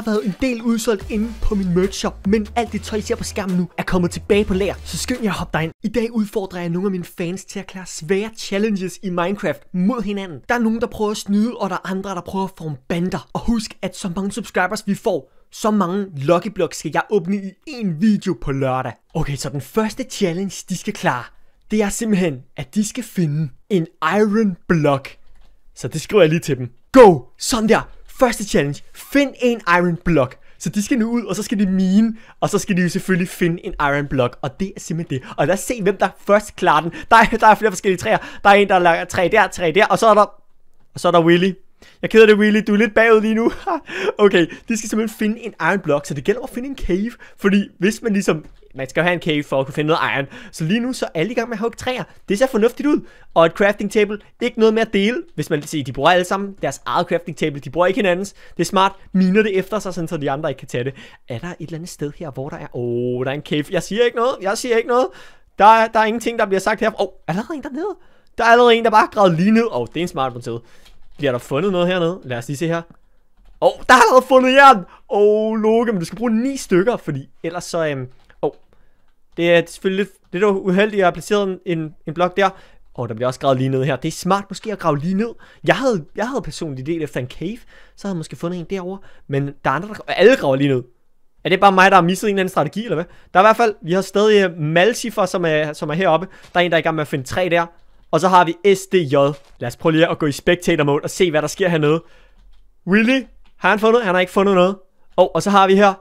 har været en del udsolgt inde på min merch shop, men alt det tøj, I ser på skærmen nu, er kommet tilbage på lager, så skynd jer at hoppe dig ind. I dag udfordrer jeg nogle af mine fans til at klare svære challenges i Minecraft mod hinanden. Der er nogen, der prøver at snyde, og der er andre, der prøver at forme bander. Og husk, at så mange subscribers vi får, så mange Lucky Blocks skal jeg åbne i en video på lørdag. Okay, så den første challenge, de skal klare, det er simpelthen, at de skal finde en iron block. Så det skriver jeg lige til dem. Go! Sådan der! Første challenge, find en iron block. Så de skal nu ud, og så skal de mine, og så skal de jo selvfølgelig finde en iron block, og det er simpelthen det. Og lad os se, hvem der først klarer den. Der er, der er flere forskellige træer. Der er en, der lager træ der, træ der, og så er der, og så er der Willy. Jeg keder det, Willy. Du er lidt bagud lige nu. okay, de skal simpelthen finde en iron block, så det gælder at finde en cave. Fordi hvis man ligesom man skal jo have en cave for at kunne finde noget iron. Så lige nu så er alle i gang med at hugge træer. Det ser fornuftigt ud. Og et crafting table, ikke noget med at dele. Hvis man siger, de bruger alle sammen deres eget crafting table, de bruger ikke hinandens. Det er smart. Miner det efter sig, så de andre ikke kan tage det. Er der et eller andet sted her, hvor der er... Åh, oh, der er en cave. Jeg siger ikke noget. Jeg siger ikke noget. Der er, der er ingenting, der bliver sagt her. Åh, oh, er der en dernede? Der er allerede en, der bare græder lige ned. Åh, oh, det er en smart monteret. Bliver der fundet noget hernede? Lad os lige se her. Åh, oh, der har allerede fundet jern! Åh, oh, Loke, men du skal bruge ni stykker, fordi ellers så, øhm, det er selvfølgelig lidt, lidt uheldigt, at jeg placeret en, en, en blok der. Og der bliver også gravet lige ned her. Det er smart måske at grave lige ned. Jeg havde, jeg havde personligt det efter en cave, så havde jeg måske fundet en derover. Men der er andre, der alle graver lige ned. Er det bare mig, der har misset en eller anden strategi, eller hvad? Der er i hvert fald, vi har stadig øh, Malsifer, som er, som er heroppe. Der er en, der er i gang med at finde tre der. Og så har vi SDJ. Lad os prøve lige at gå i spectator mode og se, hvad der sker hernede. Willy, har han fundet? Han har ikke fundet noget. oh, og så har vi her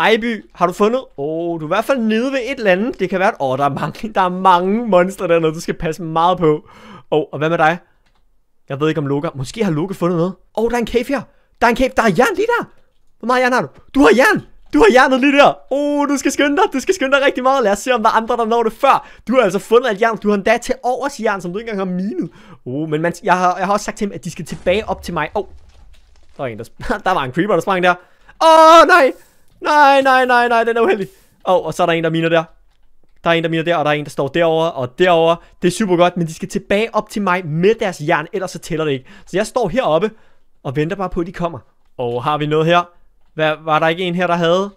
Ejby, har du fundet? Åh, oh, du er i hvert fald nede ved et eller andet. Det kan være, at oh, der, er mange, der er mange monster dernede, du skal passe meget på. Oh, og hvad med dig? Jeg ved ikke om Luka. Måske har Luka fundet noget. Åh, oh, der er en cave her. Der er en cave. Der er jern lige der. Hvor meget jern har du? Du har jern. Du har jernet lige der. Åh, oh, du skal skynde dig. Du skal skynde dig rigtig meget. Lad os se, om der er andre, der når det før. Du har altså fundet alt jern. Du har endda til overs jern, som du ikke engang har minet. Åh, oh, men man, jeg, har, jeg har også sagt til dem, at de skal tilbage op til mig. Åh, oh. der, en, der, der var en creeper, der sprang der. Åh, oh, nej. Nej, nej, nej, nej, den er uheldig. Åh, oh, og så er der en, der miner der. Der er en, der miner der, og der er en, der står derovre og derovre. Det er super godt, men de skal tilbage op til mig med deres jern, ellers så tæller det ikke. Så jeg står heroppe og venter bare på, at de kommer. Og oh, har vi noget her? Hvad, var der ikke en her, der havde?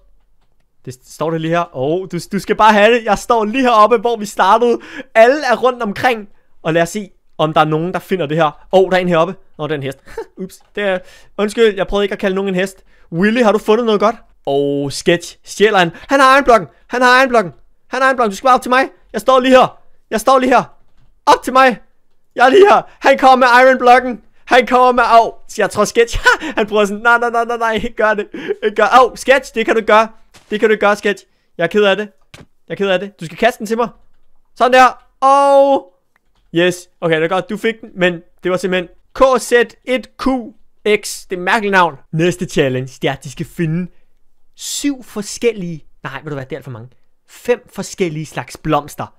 Det står det lige her. Åh, oh, du, du skal bare have det. Jeg står lige heroppe, hvor vi startede. Alle er rundt omkring. Og lad os se, om der er nogen, der finder det her. Åh, oh, der er en heroppe. Nå, oh, det er en hest. Ups. Det er... Undskyld, jeg prøvede ikke at kalde nogen en hest. Willy, har du fundet noget godt? Og Sketch stjæler han. Han har egenblokken. Han har egenblokken. Han har egenblokken. Du skal bare op til mig. Jeg står lige her. Jeg står lige her. Op til mig. Jeg er lige her. Han kommer med ironblokken. Han kommer med, au, jeg tror Sketch, han prøver sådan, nej, nej, nej, nej, nej, ikke gør det, ikke gør, au, Sketch, det kan du gøre, det kan du gøre, Sketch, jeg er ked af det, jeg er ked af det, du skal kaste den til mig, sådan der, og, yes, okay, det er godt, du fik den, men det var simpelthen KZ1QX, det er mærkeligt navn, næste challenge, det er, at de skal finde syv forskellige, nej, ved du hvad, det er alt for mange, fem forskellige slags blomster.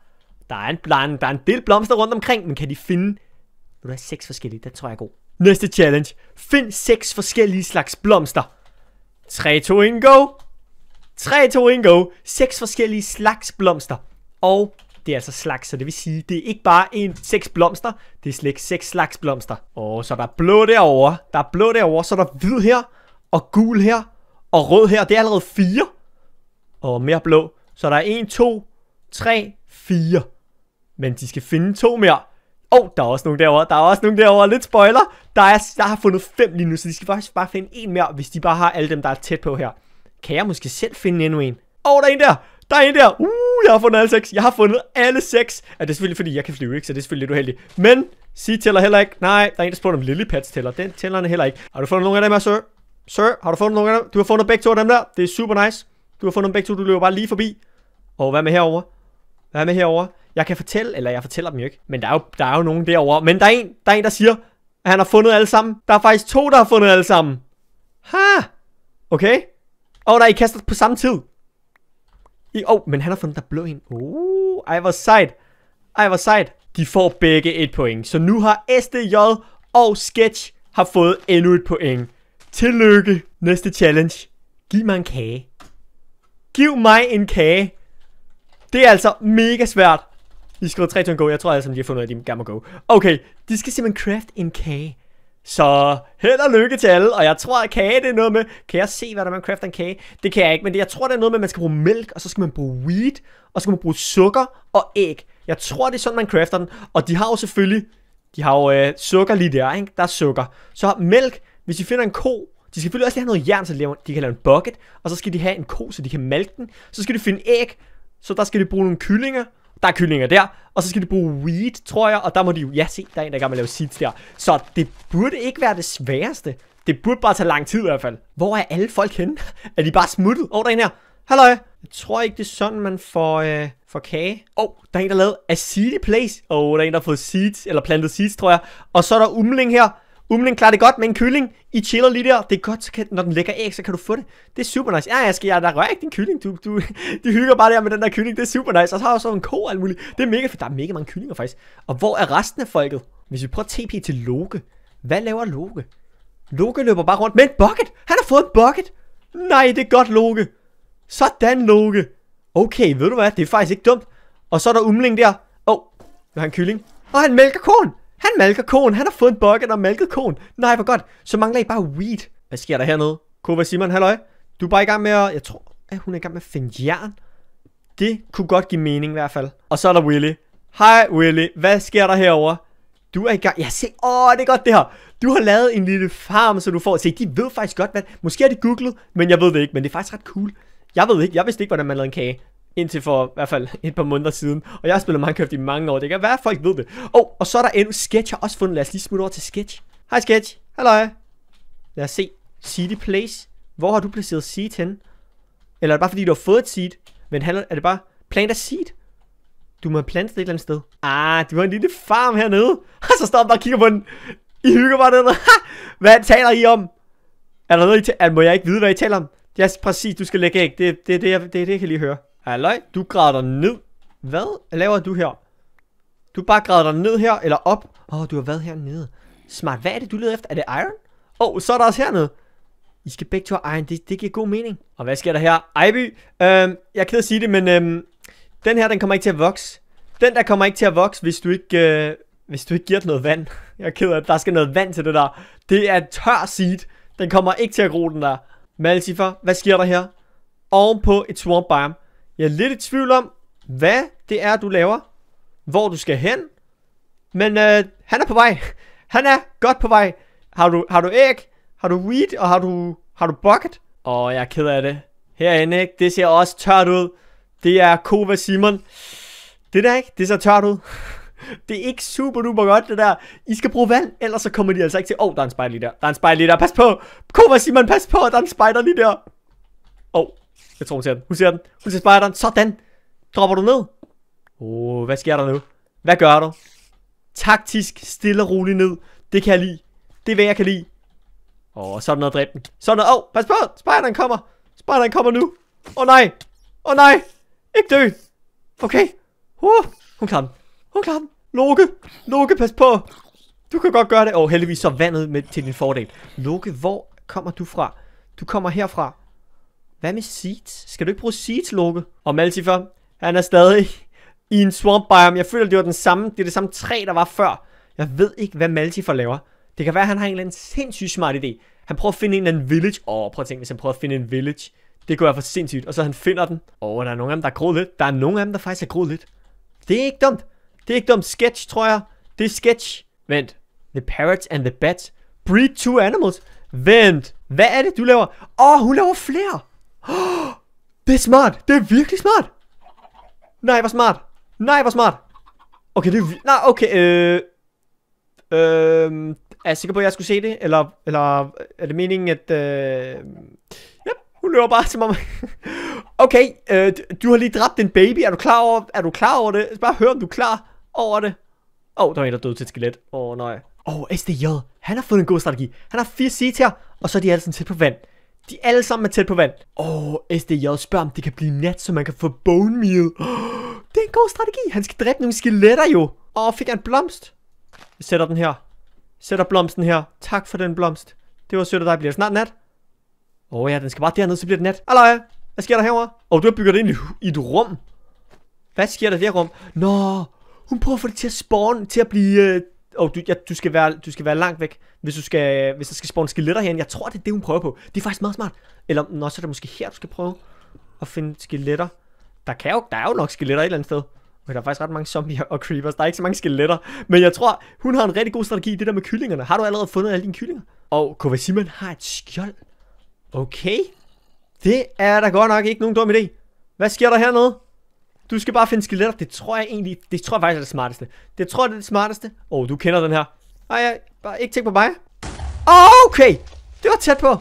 Der er, en, der, er en, der er en del blomster rundt omkring, men kan de finde, ved du hvad, seks forskellige, den tror jeg er god. Næste challenge, find seks forskellige slags blomster. 3, 2, 1, go! 3, 2, 1, go! Seks forskellige slags blomster. Og det er altså slags, så det vil sige, det er ikke bare en seks blomster, det er slet ikke seks slags blomster. Og så er der blå derovre, der er blå derovre, så er der hvid her, og gul her, og rød her, det er allerede 4. Og mere blå. Så der er 1, 2, 3, 4. Men de skal finde to mere. Åh, oh, der er også nogle derovre. Der er også nogle derovre. Lidt spoiler. Der, er, der har fundet fem lige nu, så de skal faktisk bare finde en mere, hvis de bare har alle dem, der er tæt på her. Kan jeg måske selv finde endnu en? Åh, oh, der er en der. Der er en der. Uh, jeg har fundet alle seks. Jeg har fundet alle seks. Ja, det er selvfølgelig, fordi jeg kan flyve, ikke? Så det er selvfølgelig lidt uheldigt. Men, sig tæller heller ikke. Nej, der er en, der spurgte om Lillipads tæller. Den tæller heller ikke. Har du fundet nogen af dem her, sir? Sir, har du fundet nogle af dem? Du har fundet begge to af dem der. Det er super nice. Du har fundet begge to. Du løber bare lige forbi. Og hvad med herover? Hvad med herover? Jeg kan fortælle, eller jeg fortæller dem jo ikke. Men der er jo, der er jo nogen derovre. Men der er, en, der er en, der siger, at han har fundet alle sammen. Der er faktisk to, der har fundet alle sammen. Ha! Okay. Og oh, er I kastet på samme tid. I, oh, men han har fundet der blå en. Uh, ej, hvor sejt. Ej, hvor sejt. De får begge et point. Så nu har SDJ og Sketch har fået endnu et point. Tillykke. Næste challenge. Giv mig en kage. Giv mig en kage. Det er altså mega svært. I skriver 3 to go. Jeg tror altså, de har fundet noget, af, de gerne må go. Okay, de skal simpelthen craft en kage. Så held og lykke til alle, og jeg tror, at kage det er noget med, kan jeg se, hvad der man crafter en kage? Det kan jeg ikke, men det, jeg tror, det er noget med, at man skal bruge mælk, og så skal man bruge wheat, og så skal man bruge sukker og æg. Jeg tror, det er sådan, man crafter den, og de har jo selvfølgelig, de har jo øh, sukker lige der, ikke? Der er sukker. Så mælk, hvis de finder en ko, de skal selvfølgelig også lige have noget jern, så de kan lave en bucket, og så skal de have en ko, så de kan malke den. Så skal de finde æg, så der skal de bruge nogle kyllinger, der er kyllinger der, og så skal de bruge weed, tror jeg, og der må de jo, ja se, der er en, der er gang med at lave seeds der. Så det burde ikke være det sværeste. Det burde bare tage lang tid i hvert fald. Hvor er alle folk henne? er de bare smuttet? Åh, oh, der er en her. Hallo. Jeg tror ikke, det er sådan, man får, øh, får kage. Åh, oh, der er en, der har lavet a seedy place. Åh, oh, der er en, der har fået seeds, eller plantet seeds, tror jeg. Og så er der umling her. Umlen klarer det godt med en kylling. I chiller lige der. Det er godt, så kan, når den lægger æg, så kan du få det. Det er super nice. Ja, jeg skal, jeg der rører ikke din kylling. Du, du, du hygger bare der med den der kylling. Det er super nice. Og så har jeg sådan en ko og alt muligt. Det er mega fedt. Der er mega mange kyllinger faktisk. Og hvor er resten af folket? Hvis vi prøver TP til Loke. Hvad laver Loke? Loke løber bare rundt med en bucket. Han har fået en bucket. Nej, det er godt, Loke. Sådan, Loke. Okay, ved du hvad? Det er faktisk ikke dumt. Og så er der umling der. Åh, oh, han kylling. Og han mælker korn. Han malker konen. Han har fået en bucket og malket konen. Nej, hvor godt. Så mangler I bare weed. Hvad sker der hernede? Kova Simon, halløj. Du er bare i gang med at... Jeg tror, at hun er i gang med at finde jern. Det kunne godt give mening i hvert fald. Og så er der Willy. Hej Willy, hvad sker der herover? Du er i gang. Ja, se. Åh, det er godt det her. Du har lavet en lille farm, så du får... Se, de ved faktisk godt, hvad... Måske har de googlet, men jeg ved det ikke. Men det er faktisk ret cool. Jeg ved ikke. Jeg vidste ikke, hvordan man lavede en kage indtil for i hvert fald et par måneder siden. Og jeg har spillet Minecraft i mange år, det kan være, at folk ved det. Oh, og så er der endnu Sketch, jeg har også fundet. Lad os lige smutte over til Sketch. Hej Sketch, halløj. Lad os se. City Place. Hvor har du placeret seed hen? Eller er det bare fordi, du har fået et seed? Men handler, er det bare plant a seed? Du må have plantet et eller andet sted. Ah, du har en lille farm hernede. Og så står bare og kigger på den. I hygger bare dernede. hvad taler I om? Er der noget, I taler? Må jeg ikke vide, hvad I taler om? Ja, yes, præcis, du skal lægge æg. Det, det, det, det, det, det, jeg kan lige høre. Halløj, du græder ned. Hvad laver du her? Du bare græder dig ned her, eller op. Åh, oh, du har været hernede. Smart, hvad er det, du leder efter? Er det iron? Åh, oh, så er der også hernede. I skal begge to have iron, det, det giver god mening. Og hvad sker der her? Ivy, øhm, jeg er ked at sige det, men øhm, den her, den kommer ikke til at vokse. Den der kommer ikke til at vokse, hvis du ikke, øh, hvis du ikke giver den noget vand. Jeg er ked af, der skal noget vand til det der. Det er tør seed. Den kommer ikke til at gro den der. Malsifer, hvad sker der her? Ovenpå et swamp biome. Jeg er lidt i tvivl om, hvad det er, du laver. Hvor du skal hen. Men øh, han er på vej. Han er godt på vej. Har du, har du æg? Har du weed? Og har du, har du bucket? Åh, oh, jeg er ked af det. Herinde, ikke? Det ser også tørt ud. Det er Kova Simon. Det der, ikke? Det ser tørt ud. Det er ikke super duper godt, det der. I skal bruge vand, ellers så kommer de altså ikke til... Åh, oh, der er en spider lige der. Der er en spider lige der. Pas på. Kova Simon, pas på. Der er en spider lige der. Åh. Oh. Jeg tror, hun ser den. Hun ser den. Hun ser spideren. Sådan. Dropper du ned? Åh, oh, hvad sker der nu? Hvad gør du? Taktisk, stille og roligt ned. Det kan jeg lide. Det er, hvad jeg kan lide. Åh, oh, sådan noget dræbt den. Sådan noget. Åh, oh, pas på. Spideren kommer. Spideren kommer nu. Åh oh, nej. Åh oh, nej. Ikke dø. Okay. Uh, hun klarer den. Hun klarer den. Loke. Loke, pas på. Du kan godt gøre det. Åh, oh, heldigvis så vandet med, til din fordel. Loke, hvor kommer du fra? Du kommer herfra. Hvad med Seeds? Skal du ikke bruge Seeds, Loke? Og Maltifer, han er stadig i en swamp biome. Jeg føler, det var den samme, det er det samme træ, der var før. Jeg ved ikke, hvad Maltifer laver. Det kan være, at han har en eller anden sindssygt smart idé. Han prøver at finde en eller anden village. Åh, oh, prøv at tænke, hvis han prøver at finde en village. Det kunne være for sindssygt. Og så han finder den. Åh, oh, der er nogle af dem, der er groet lidt. Der er nogle af dem, der faktisk er groet lidt. Det er ikke dumt. Det er ikke dumt. Sketch, tror jeg. Det er sketch. Vent. The parrots and the bats. Breed two animals. Vent. Hvad er det, du laver? Åh, oh, hun laver flere. Oh, det er smart. Det er virkelig smart. Nej, hvor smart. Nej, hvor smart. Okay, det er... Nej, okay, øh... Øh... Er jeg sikker på, at jeg skulle se det? Eller, eller er det meningen, at... Øh... Ja, hun løber bare til mig. okay, øh, du har lige dræbt en baby. Er du klar over, er du klar over det? Bare hør, om du er klar over det. Åh, oh, der er en, der døde til et skelet. Åh, oh, nej. Åh, oh, SDJ. Han har fået en god strategi. Han har fire CT'er, og så er de alle sådan tæt på vand. De alle sammen er tæt på vand. Åh, oh, SDJ spørger, om det kan blive nat, så man kan få bone meal. Oh, det er en god strategi. Han skal dræbe nogle skeletter jo. Åh, oh, fik han blomst? Jeg sætter den her. Jeg sætter blomsten her. Tak for den blomst. Det var sødt af dig. Bliver snart nat? Åh oh, ja, den skal bare dernede, så bliver det nat. Hallo, hvad sker der herovre? Åh, oh, du har bygget ind i et rum. Hvad sker der i det her rum? Nå, hun prøver at få det til at spawn, til at blive øh, og du, ja, du, skal være, du skal være langt væk, hvis, du skal, hvis der skal spawne skeletter herinde. Jeg tror, det er det, hun prøver på. Det er faktisk meget smart. Eller, nå, så er det måske her, du skal prøve at finde skeletter. Der, kan jo, der er jo nok skeletter et eller andet sted. Men der er faktisk ret mange zombier og creepers. Der er ikke så mange skeletter. Men jeg tror, hun har en rigtig god strategi i det der med kyllingerne. Har du allerede fundet alle dine kyllinger? Og Kovacimen har et skjold. Okay. Det er da godt nok ikke nogen dum idé. Hvad sker der hernede? Du skal bare finde skeletter. Det tror jeg egentlig, det tror jeg faktisk er det smarteste. Det tror jeg det er det smarteste. Åh, oh, du kender den her. Ej, ej, bare ikke tænk på mig. Okay, det var tæt på.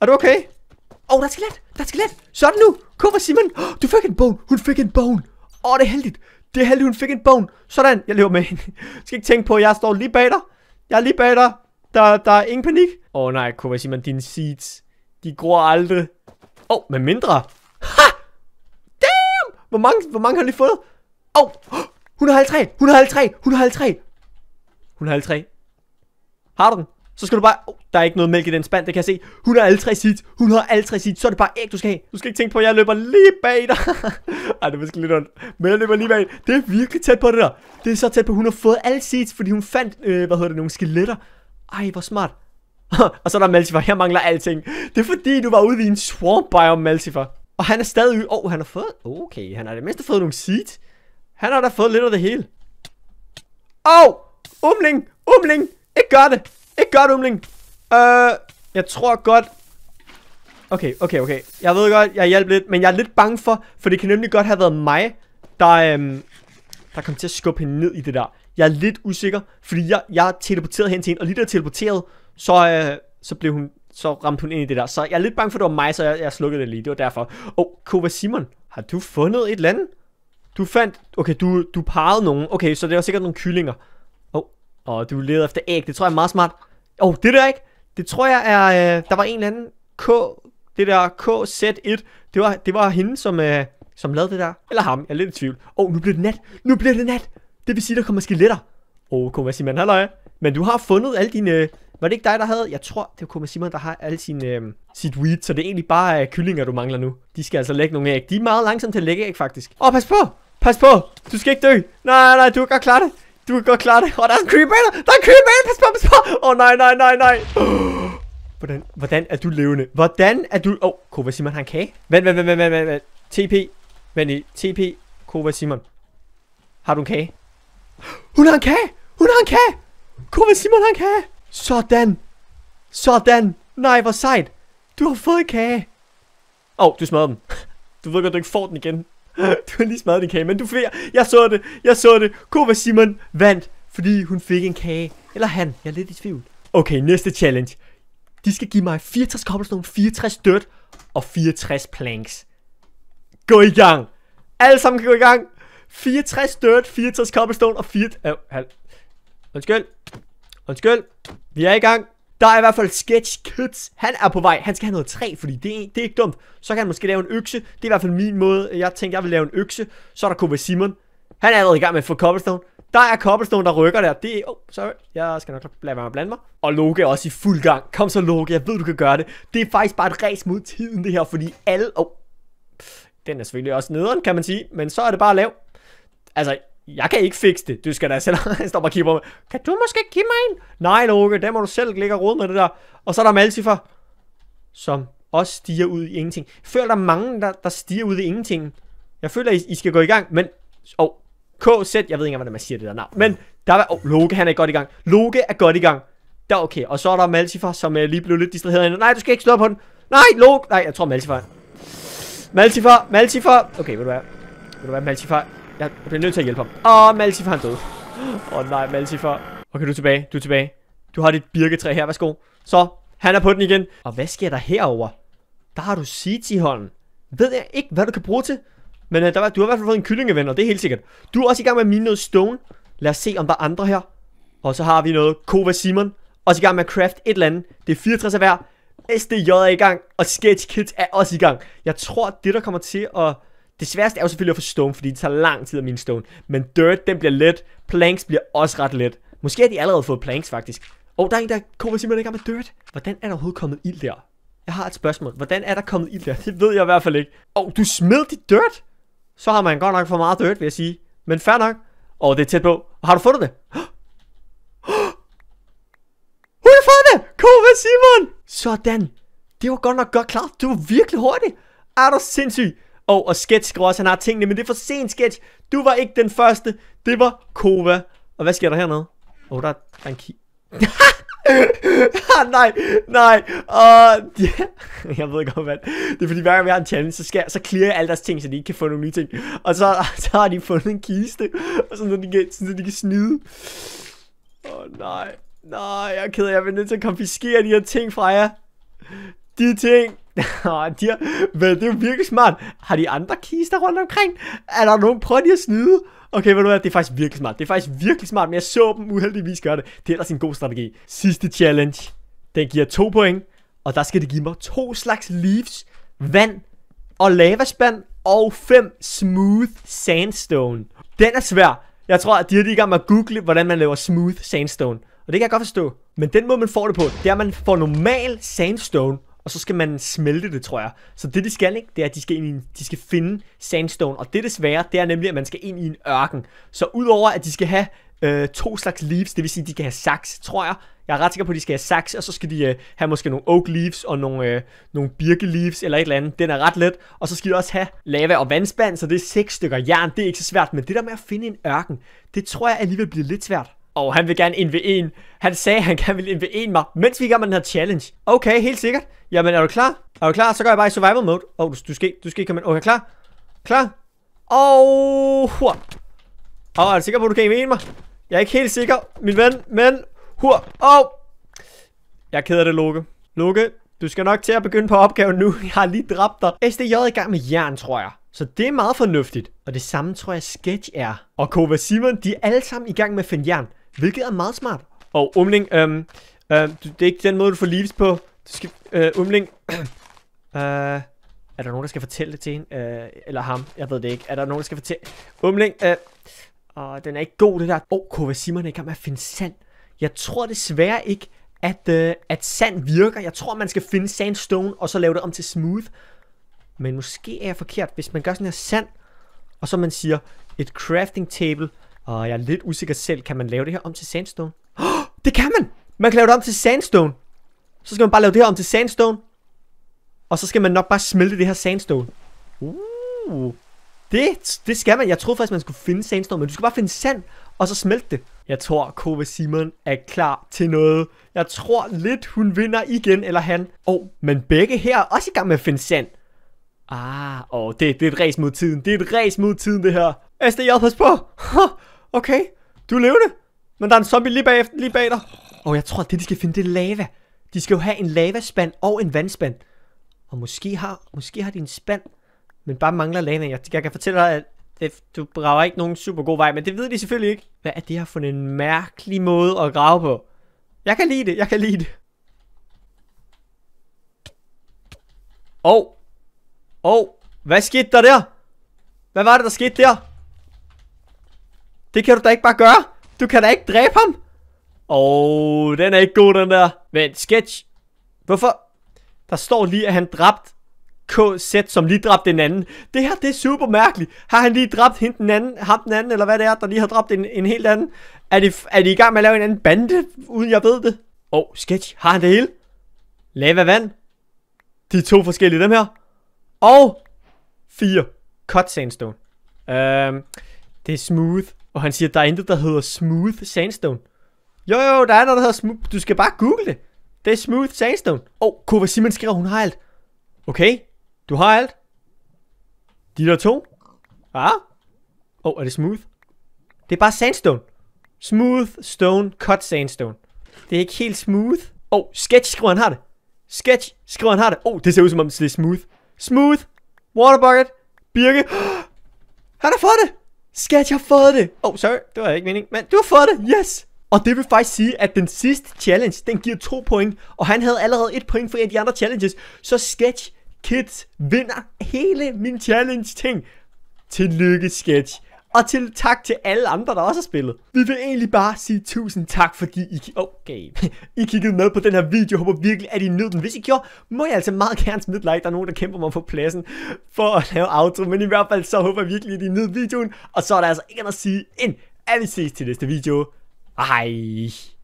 Er du okay? Åh, oh, der er skelet. Der er skelet. Sådan nu. Kom og Simon. Oh, du fik en bone. Hun fik en bone. Åh, oh, det er heldigt. Det er heldigt, hun fik en bone. Sådan, jeg lever med hende. skal ikke tænke på, at jeg står lige bag dig. Jeg er lige bag dig. Der, der er ingen panik. Åh oh, nej, Kova Simon, dine seeds. De gror aldrig. Åh, oh, med mindre. Hvor mange, hvor mange har du lige fået? Åh, oh, 153, 153, 153. 153. Har du den? Så skal du bare... Oh, der er ikke noget mælk i den spand, det kan jeg se. 150 hit, 150 hit. Så er det bare æg, du skal have. Du skal ikke tænke på, at jeg løber lige bag dig. Ej, det er måske lidt ondt. Men jeg løber lige bag. Det er virkelig tæt på det der. Det er så tæt på, hun har fået alle seeds, fordi hun fandt, øh, hvad hedder det, nogle skeletter. Ej, hvor smart. og så er der Malsifer. Jeg mangler alting. Det er fordi, du var ude i en swamp biome, Malsifer. Og han er stadig... Åh, oh, han har fået... Okay, han har det mindste fået nogle seed. Han har da fået lidt af det hele. Åh! Oh, umling! Umling! Ikke gør det! Ikke gør det, umling! Øh... Uh, jeg tror godt... Okay, okay, okay. Jeg ved godt, jeg hjælper lidt, men jeg er lidt bange for, for det kan nemlig godt have været mig, der, Um, der kom til at skubbe hende ned i det der. Jeg er lidt usikker, fordi jeg, jeg teleporterede hen til hende, og lige da jeg teleporterede, så, øh, så blev hun så ramte hun ind i det der. Så jeg er lidt bange for, at det var mig, så jeg, jeg slukkede det lige. Det var derfor. Åh, oh, Kova Simon, har du fundet et eller andet? Du fandt... Okay, du, du parrede nogen. Okay, så det var sikkert nogle kyllinger. Åh, oh, og du leder efter æg. Det tror jeg er meget smart. Åh, oh, det der ikke. Det tror jeg er... Øh, der var en eller anden K... Det der KZ1. Det var, det var hende, som... Øh, som lavede det der. Eller ham, jeg er lidt i tvivl. Åh, oh, nu bliver det nat. Nu bliver det nat. Det vil sige, der kommer skeletter. Åh, oh, Kova Simon, halløj. Men du har fundet alle dine... Var det ikke dig, der havde... Jeg tror, det var Kuma Simon, der har alle sine, øh, sit weed, så det er egentlig bare øh, kyllinger, du mangler nu. De skal altså lægge nogle æg. De er meget langsomme til at lægge æg, faktisk. Åh, oh, pas på! Pas på! Du skal ikke dø! Nej, nej, du kan godt klare det! Du kan godt klare det! Åh, oh, der er en creeper! Der er en creeper! Pas på, pas på! Åh, oh, nej, nej, nej, nej! Oh. Hvordan, hvordan er du levende? Hvordan er du... Åh, oh, Kova Simon har en kage. Vent, vent, vent, vent, vent, vent. TP. Vent i. TP. Kova Simon. Har du en kage? Hun har en kage! Hun har en kage! Kom med Simon han kage. Sådan. Sådan. Nej, hvor sejt. Du har fået kage. Åh, oh, du smadrede den. Du ved godt, du ikke får den igen. Du har lige smadret din kage, men du fik... Jeg så det. Jeg så det. Kova Simon vandt, fordi hun fik en kage. Eller han. Jeg er lidt i tvivl. Okay, næste challenge. De skal give mig 64 cobblestone, 64 dirt og 64 planks. Gå i gang. Alle sammen kan gå i gang. 64 dirt, 64 cobblestone og 4... Øh, Undskyld. Undskyld. Vi er i gang. Der er i hvert fald Sketch Kids. Han er på vej. Han skal have noget træ, fordi det, er, det er ikke dumt. Så kan han måske lave en økse. Det er i hvert fald min måde. Jeg tænkte, jeg vil lave en økse. Så er der Kobe Simon. Han er allerede i gang med at få cobblestone. Der er cobblestone, der rykker der. Det er... Oh, sorry. Jeg skal nok lade være med at blande mig. Og Loke er også i fuld gang. Kom så, Loke. Jeg ved, du kan gøre det. Det er faktisk bare et race mod tiden, det her. Fordi alle... Oh. Den er selvfølgelig også nederen, kan man sige. Men så er det bare lav. Altså, jeg kan ikke fikse det. Du skal da selv stoppe og kigge på mig. Kan du måske give mig en? Nej, Loke, der må du selv ligge og rode med det der. Og så er der Malsifer, som også stiger ud i ingenting. Jeg føler, der er mange, der, der stiger ud i ingenting. Jeg føler, I, I skal gå i gang, men... Og oh, KZ, jeg ved ikke engang, hvordan man siger det der navn. Men der er... Oh, Loke, han er godt i gang. Loke er godt i gang. Der er okay. Og så er der Malsifer, som uh, lige blev lidt distraheret. Nej, du skal ikke slå på den. Nej, Loke. Nej, jeg tror Malsifer. Malsifer, Malsifer. Okay, vil du være? Vil du være Malsifer? Jeg bliver nødt til at hjælpe ham. Åh, Malsif han død. Åh oh, nej, Malsifer. Okay, du er tilbage. Du er tilbage. Du har dit birketræ her. Værsgo. Så, han er på den igen. Og hvad sker der herover? Der har du CT-hånden. Ved jeg ikke, hvad du kan bruge til. Men uh, der var, du har i hvert fald fået en kyllingeven, og det er helt sikkert. Du er også i gang med at mine noget stone. Lad os se, om der er andre her. Og så har vi noget Kova Simon. Også i gang med at craft et eller andet. Det er 64 af hver. SDJ er i gang, og Sketch Kids er også i gang. Jeg tror, det der kommer til at det sværeste er jo selvfølgelig at få stone, fordi det tager lang tid at mine stone. Men dirt, den bliver let. Planks bliver også ret let. Måske har de allerede fået planks, faktisk. Og oh, der er en, der kommer simpelthen ikke med dirt. Hvordan er der overhovedet kommet ild der? Jeg har et spørgsmål. Hvordan er der kommet ild der? Det ved jeg i hvert fald ikke. Og oh, du smed dit dirt? Så har man godt nok for meget dirt, vil jeg sige. Men fair nok. Og oh, det er tæt på. har du fundet det? Hun har det! Kom Simon! Sådan. Det var godt nok godt klart. Du var virkelig hurtig. Er du sindssyg? Og, og Sketch skriver også, at han har tingene, men det er for sent, Sketch. Du var ikke den første. Det var Kova. Og hvad sker der hernede? Åh, oh, der er en ki... ah, nej, nej. Uh, yeah. Jeg ved godt, hvad. Det er fordi, hver gang vi har en challenge, så, skal, så clear jeg alle deres ting, så de ikke kan få nogle nye ting. Og så, så har de fundet en kiste, og sådan, så de kan, sådan, så de kan snide. Åh, oh, nej. Nej, jeg er ked af, jeg er nødt til at konfiskere de her ting fra jer. De ting, de har, men det er jo virkelig smart. Har de andre kister rundt omkring? Er der nogen, prøver de at snyde? Okay, ved du hvad, det er faktisk virkelig smart. Det er faktisk virkelig smart, men jeg så dem uheldigvis gøre det. Det er ellers en god strategi. Sidste challenge. Den giver to point, og der skal det give mig to slags leaves, vand og lavaspand og fem smooth sandstone. Den er svær. Jeg tror, at de er lige i gang med at google, hvordan man laver smooth sandstone. Og det kan jeg godt forstå. Men den måde, man får det på, det er, at man får normal sandstone, og så skal man smelte det, tror jeg. Så det, de skal, ikke, det er, at de skal, ind i en, de skal finde sandstone, og det, desværre, det er nemlig, at man skal ind i en ørken. Så udover, at de skal have øh, to slags leaves, det vil sige, at de skal have saks, tror jeg. Jeg er ret sikker på, at de skal have saks, og så skal de øh, have måske nogle oak leaves og nogle, øh, nogle birke leaves eller et eller andet. Den er ret let. Og så skal de også have lava og vandspand, så det er seks stykker jern. Det er ikke så svært, men det der med at finde en ørken, det tror jeg alligevel bliver lidt svært. Og han vil gerne ved 1 Han sagde, at han gerne ville ved 1 mig, mens vi gør med den her challenge. Okay, helt sikkert. Jamen, er du klar? Er du klar? Så går jeg bare i survival mode. Åh, oh, du, du skal du skal komme ind. Okay, klar? Klar? Åh, oh, Åh, oh, er du sikker på, at du kan ved en mig? Jeg er ikke helt sikker, min ven, men... Hur. Åh. Oh. Jeg keder det, Loke. Loke, du skal nok til at begynde på opgaven nu. Jeg har lige dræbt dig. SDJ er i gang med jern, tror jeg. Så det er meget fornuftigt. Og det samme tror jeg Sketch er. Og Kova Simon, de er alle sammen i gang med at finde jern. Hvilket er meget smart. Og Umling, øhm, øh, du, det er ikke den måde, du får leaves på. Du skal, øh, Umling, øh, er der nogen, der skal fortælle det til hende? Øh, eller ham? Jeg ved det ikke. Er der nogen, der skal fortælle? Umling, øh, øh, den er ikke god, det der. Åh, oh, Kova Simon er i gang med at finde sand. Jeg tror desværre ikke, at, øh, at sand virker. Jeg tror, man skal finde sandstone, og så lave det om til smooth. Men måske er jeg forkert, hvis man gør sådan her sand, og så man siger et crafting table, og jeg er lidt usikker selv, kan man lave det her om til sandstone? Oh, det kan man! Man kan lave det om til sandstone. Så skal man bare lave det her om til sandstone. Og så skal man nok bare smelte det her sandstone. Uh, det, det skal man. Jeg troede faktisk, man skulle finde sandstone, men du skal bare finde sand, og så smelte det. Jeg tror, Kove Simon er klar til noget. Jeg tror lidt, hun vinder igen, eller han. Åh, oh, men begge her er også i gang med at finde sand. Ah, og oh, det, det er et race mod tiden. Det er et race mod tiden, det her. SDJ, pas på! Okay, du er levende. Men der er en zombie lige bag, lige bag dig. Og jeg tror, at det de skal finde, det er lava. De skal jo have en lavaspand og en vandspand. Og måske har, måske har de en spand, men bare mangler lava. Jeg, jeg kan fortælle dig, at det, du graver ikke nogen super god vej, men det ved de selvfølgelig ikke. Hvad er det har fundet en mærkelig måde at grave på? Jeg kan lide det, jeg kan lide det. Åh, oh. åh, oh. hvad skete der der? Hvad var det, der skete der? Det kan du da ikke bare gøre. Du kan da ikke dræbe ham. Åh, oh, den er ikke god, den der. Vent, sketch. Hvorfor? Der står lige, at han dræbt KZ, som lige dræbte den anden. Det her, det er super mærkeligt. Har han lige dræbt hende den anden, ham den anden, eller hvad det er, der lige har dræbt en, en helt anden? Er de, er de i gang med at lave en anden bande, uden jeg ved det? Åh, oh, sketch. Har han det hele? Lava vand. De to forskellige, dem her. Og fire. Cut sandstone. Øhm, det er smooth. Og han siger, der er intet, der hedder smooth sandstone. Jo, jo, der er noget, der hedder smooth. Du skal bare google det. Det er smooth sandstone. Åh, oh, Kova Simon skriver, hun har alt. Okay, du har alt. De der to. Ah. Åh, oh, er det smooth? Det er bare sandstone. Smooth stone, cut sandstone. Det er ikke helt smooth. Åh, oh, sketch skriver, han har det. Sketch skriver, han har det. Åh, oh, det ser ud som om det er smooth. Smooth. Water bucket. Birke. Han har fået det. Skat, jeg har fået det! Oh, sorry, det var ikke meningen, men du har fået det, yes! Og det vil faktisk sige, at den sidste challenge, den giver to point, og han havde allerede et point for en af de andre challenges, så Sketch Kids vinder hele min challenge-ting. Tillykke, Sketch. Og til tak til alle andre, der også har spillet. Vi vil egentlig bare sige tusind tak, fordi I, okay. Oh, I kiggede med på den her video. Jeg håber virkelig, at I nød den. Hvis I gjorde, må jeg altså meget gerne smide like. Der er nogen, der kæmper mig på pladsen for at lave outro. Men i hvert fald så håber jeg virkelig, at I nød videoen. Og så er der altså ikke andet at sige, end at vi ses til næste video. Hej.